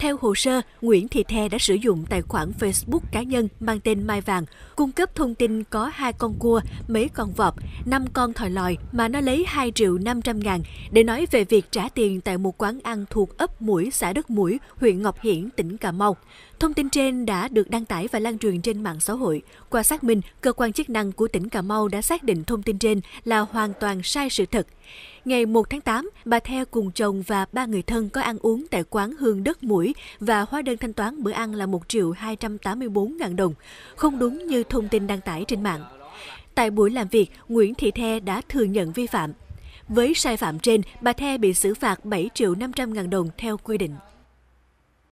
Theo hồ sơ, Nguyễn Thị The đã sử dụng tài khoản Facebook cá nhân mang tên Mai Vàng, cung cấp thông tin có hai con cua, mấy con vọt, 5 con thòi lòi mà nó lấy 2 triệu 500 ngàn để nói về việc trả tiền tại một quán ăn thuộc ấp Mũi, xã Đất Mũi, huyện Ngọc Hiển, tỉnh Cà Mau. Thông tin trên đã được đăng tải và lan truyền trên mạng xã hội. Qua xác minh, cơ quan chức năng của tỉnh Cà Mau đã xác định thông tin trên là hoàn toàn sai sự thật. Ngày 1 tháng 8, bà The cùng chồng và ba người thân có ăn uống tại quán Hương Đất Mũi và hóa đơn thanh toán bữa ăn là 1 triệu 284 ngàn đồng, không đúng như thông tin đăng tải trên mạng. Tại buổi làm việc, Nguyễn Thị The đã thừa nhận vi phạm. Với sai phạm trên, bà The bị xử phạt 7 triệu 500 ngàn đồng theo quy định.